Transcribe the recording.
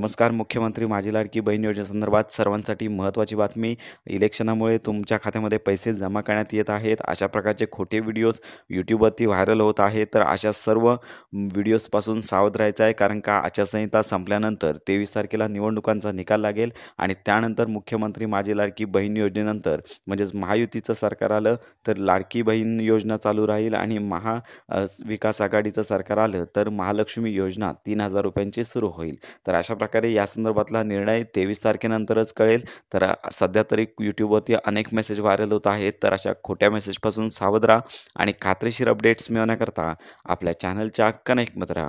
नमस्कार मुख्यमंत्री माझी लाडकी बहीण योजनेसंदर्भात सर्वांसाठी महत्त्वाची बातमी इलेक्शनामुळे तुमच्या खात्यामध्ये पैसे जमा करण्यात येत आहेत अशा प्रकारचे खोटे व्हिडिओज यूट्यूबवरती व्हायरल होत आहेत तर अशा सर्व व्हिडिओजपासून सावध राहायचं आहे कारण का आचारसंहिता संपल्यानंतर तेवीस तारखेला निवडणुकांचा निकाल लागेल आणि त्यानंतर मुख्यमंत्री माझी लाडकी बहीण योजनेनंतर म्हणजेच महायुतीचं सरकार आलं तर लाडकी बहीण योजना चालू राहील आणि महा विकास आघाडीचं सरकार आलं तर महालक्ष्मी योजना तीन हजार रुपयांची सुरू होईल तर अशा प्रकार प्रकारे या संदर्भातला निर्णय तेवीस तारखेनंतरच कळेल तर सध्या तरी यूट्यूबवरती अनेक मेसेज व्हायरल होत आहेत तर अशा खोट्या मेसेजपासून सावध राहा आणि खात्रीशीर अपडेट्स मिळवण्याकरता आपल्या चॅनलच्या कनेक्टमध्ये राहा